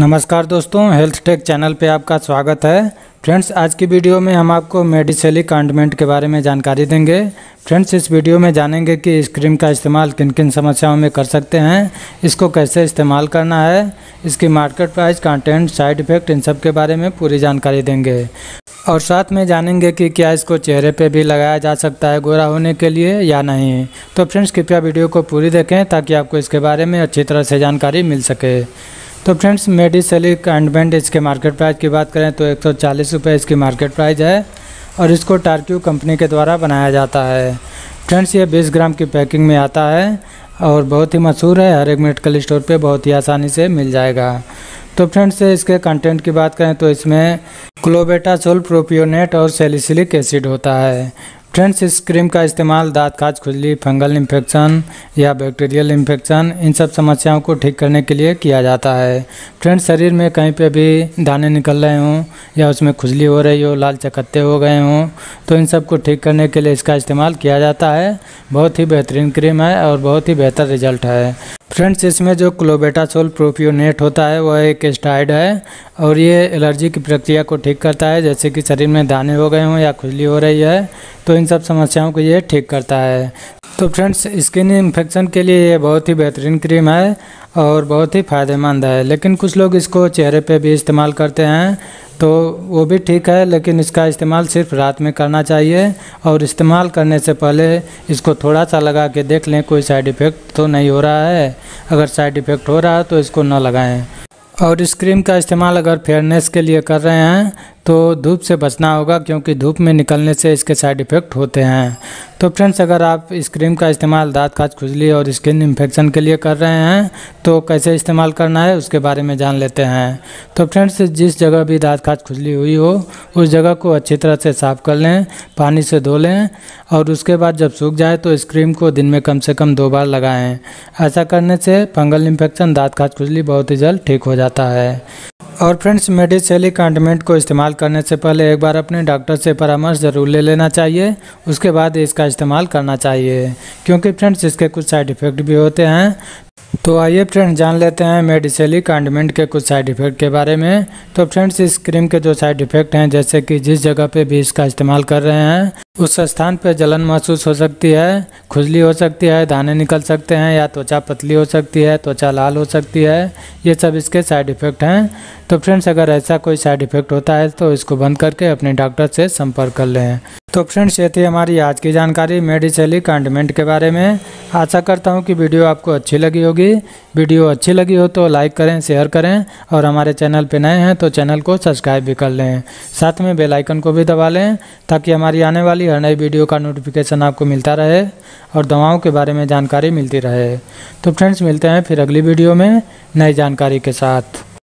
नमस्कार दोस्तों health take channel पे आपका स्वागत है फ्रेंड्स आज की वीडियो में हम आपको मेडिसेलिक कांडमेंट के बारे में जानकारी देंगे फ्रेंड्स इस वीडियो में जानेंगे कि इस क्रीम का इस्तेमाल किन किन समस्याओं में कर सकते हैं इसको कैसे इस्तेमाल करना है इसकी market price content side effect इन सब के बारे में पूरी जानकारी देंगे और साथ में जानेंगे कि क्या इसको चेहरे पर भी लगाया जा सकता है गोरा होने के लिए या नहीं तो फ्रेंड्स कृपया वीडियो को पूरी देखें ताकि आपको इसके बारे में अच्छी तरह से जानकारी मिल सके तो फ्रेंड्स मेडिसलिक एंडबेंड इसके मार्केट प्राइस की बात करें तो एक सौ इसकी मार्केट प्राइस है और इसको टार्क्यू कंपनी के द्वारा बनाया जाता है फ्रेंड्स ये 20 ग्राम की पैकिंग में आता है और बहुत ही मशहूर है हर एक मेडिकल स्टोर पे बहुत ही आसानी से मिल जाएगा तो फ्रेंड्स इसके कंटेंट की बात करें तो इसमें क्लोबेटासोल प्रोपियोनेट और सेलिसिलिक एसिड होता है फ्रेंड्स इस क्रीम का इस्तेमाल दांत खाज खुजली फंगल इन्फेक्शन या बैक्टीरियल इन्फेक्शन इन सब समस्याओं को ठीक करने के लिए किया जाता है फ्रेंड्स शरीर में कहीं पे भी दाने निकल रहे हों या उसमें खुजली हो रही हो लाल चकत्ते हो गए हों तो इन सब को ठीक करने के लिए इसका इस्तेमाल किया जाता है बहुत ही बेहतरीन क्रीम है और बहुत ही बेहतर रिजल्ट है फ्रेंड्स इसमें जो क्लोबेटासोल प्रोपियोनेट होता है वह एक एस्टाइड है और ये एलर्जी की प्रक्रिया को ठीक करता है जैसे कि शरीर में दाने हो गए हों या खुजली हो रही है तो इन सब समस्याओं को ये ठीक करता है तो फ्रेंड्स स्किन इन्फेक्शन के लिए ये बहुत ही बेहतरीन क्रीम है और बहुत ही फ़ायदेमंद है लेकिन कुछ लोग इसको चेहरे पे भी इस्तेमाल करते हैं तो वो भी ठीक है लेकिन इसका इस्तेमाल सिर्फ रात में करना चाहिए और इस्तेमाल करने से पहले इसको थोड़ा सा लगा के देख लें कोई साइड इफ़ेक्ट तो नहीं हो रहा है अगर साइड इफ़ेक्ट हो रहा है तो इसको न लगाएँ और इस क्रीम का इस्तेमाल अगर फेयरनेस के लिए कर रहे हैं तो धूप से बचना होगा क्योंकि धूप में निकलने से इसके साइड इफ़ेक्ट होते हैं तो फ्रेंड्स अगर आप इस क्रीम का इस्तेमाल दांत खाज खुजली और स्किन इन्फेक्शन के लिए कर रहे हैं तो कैसे इस्तेमाल करना है उसके बारे में जान लेते हैं तो फ्रेंड्स जिस जगह भी दांत खाज खुजली हुई हो उस जगह को अच्छी तरह से साफ़ कर लें पानी से धो लें और उसके बाद जब सूख जाए तो इस क्रीम को दिन में कम से कम दो बार लगाएँ ऐसा करने से फंगल इन्फेक्शन दाँत खाज खुजली बहुत ही जल्द ठीक हो जाता है और फ्रेंड्स मेडिसेली कंटमेंट को इस्तेमाल करने से पहले एक बार अपने डॉक्टर से परामर्श ज़रूर ले लेना चाहिए उसके बाद इसका इस्तेमाल करना चाहिए क्योंकि फ्रेंड्स इसके कुछ साइड इफ़ेक्ट भी होते हैं तो आइए फ्रेंड्स जान लेते हैं मेडिसली कांडमेंट के कुछ साइड इफ़ेक्ट के बारे में तो फ्रेंड्स इस क्रीम के जो साइड इफ़ेक्ट हैं जैसे कि जिस जगह पे भी इसका इस्तेमाल कर रहे हैं उस स्थान पर जलन महसूस हो सकती है खुजली हो सकती है दाने निकल सकते हैं या त्वचा पतली हो सकती है त्वचा लाल हो सकती है ये सब इसके साइड इफ़ेक्ट हैं तो फ्रेंड्स अगर ऐसा कोई साइड इफ़ेक्ट होता है तो इसको बंद करके अपने डॉक्टर से संपर्क कर लें तो फ्रेंड्स ये थी हमारी आज की जानकारी मेडिसेली कंडमेंट के बारे में आशा करता हूँ कि वीडियो आपको अच्छी लगी होगी वीडियो अच्छी लगी हो तो लाइक करें शेयर करें और हमारे चैनल पर नए हैं तो चैनल को सब्सक्राइब भी कर लें साथ में बेल आइकन को भी दबा लें ताकि हमारी आने वाली हर नई वीडियो का नोटिफिकेशन आपको मिलता रहे और दवाओं के बारे में जानकारी मिलती रहे तो फ्रेंड्स मिलते हैं फिर अगली वीडियो में नई जानकारी के साथ